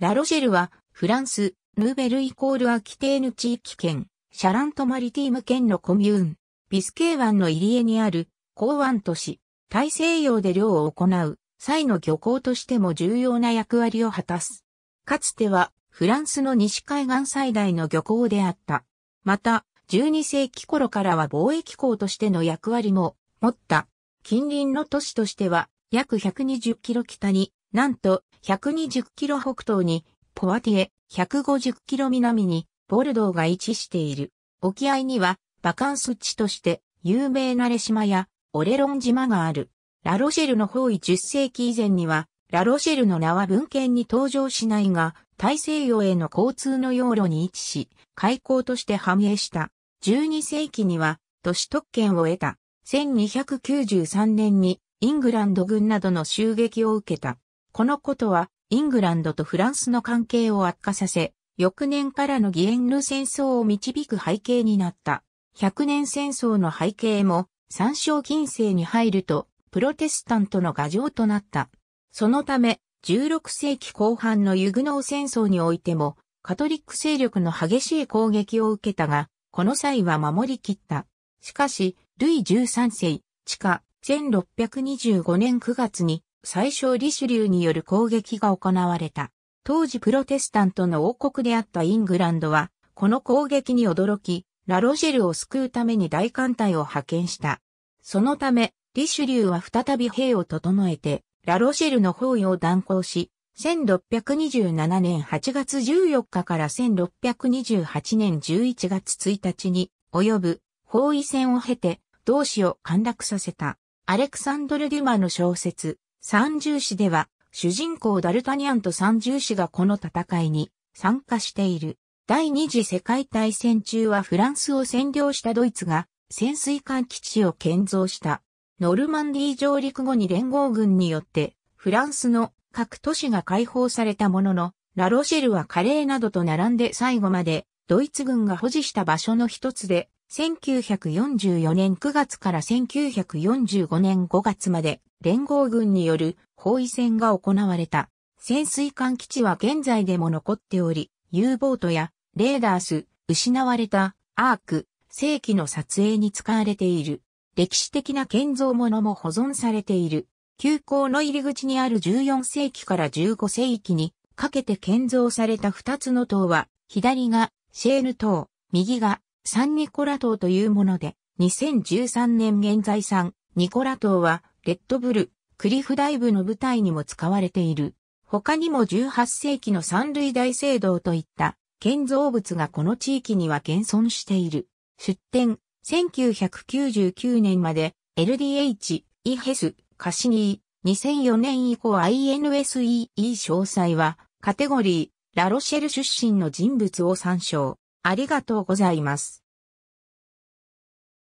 ラロシェルは、フランス、ヌーベルイコールアキテーヌ地域圏、シャラントマリティーム圏のコミューン、ビスケー湾の入り江にある、港湾都市、大西洋で漁を行う、際の漁港としても重要な役割を果たす。かつては、フランスの西海岸最大の漁港であった。また、12世紀頃からは貿易港としての役割も持った。近隣の都市としては、約120キロ北になんと、120キロ北東に、ポワティエ、150キロ南に、ボルドーが位置している。沖合には、バカンス地として、有名なレ島や、オレロン島がある。ラロシェルの方位10世紀以前には、ラロシェルの名は文献に登場しないが、大西洋への交通の要路に位置し、開港として繁栄した。12世紀には、都市特権を得た。1293年に、イングランド軍などの襲撃を受けた。このことは、イングランドとフランスの関係を悪化させ、翌年からの義援の戦争を導く背景になった。百年戦争の背景も、参照金星に入ると、プロテスタントの牙城となった。そのため、16世紀後半のユグノー戦争においても、カトリック勢力の激しい攻撃を受けたが、この際は守り切った。しかし、ルイ13世、地下1625年9月に最小リシュリューによる攻撃が行われた。当時プロテスタントの王国であったイングランドは、この攻撃に驚き、ラロジェルを救うために大艦隊を派遣した。そのため、リシュリューは再び兵を整えて、ラロシェルの包囲を断行し、1627年8月14日から1628年11月1日に及ぶ包囲戦を経て同市を陥落させたアレクサンドル・デュマの小説三重士では、主人公ダルタニアンと三重士がこの戦いに参加している。第二次世界大戦中はフランスを占領したドイツが潜水艦基地を建造した。ノルマンディー上陸後に連合軍によってフランスの各都市が解放されたものの、ラロシェルはカレーなどと並んで最後までドイツ軍が保持した場所の一つで1944年9月から1945年5月まで連合軍による包囲戦が行われた。潜水艦基地は現在でも残っており、U ボートやレーダース、失われたアーク、世紀の撮影に使われている。歴史的な建造物も保存されている。旧港の入り口にある14世紀から15世紀にかけて建造された2つの塔は、左がシェーヌ島、右がサンニコラ島というもので、2013年現在ンニコラ島はレッドブル、クリフダイブの舞台にも使われている。他にも18世紀の三類大聖堂といった建造物がこの地域には現存している。出展、1999年まで LDH、イヘス、カシニー、2004年以降 INSEE 詳細はカテゴリー、ラロシェル出身の人物を参照。ありがとうございます。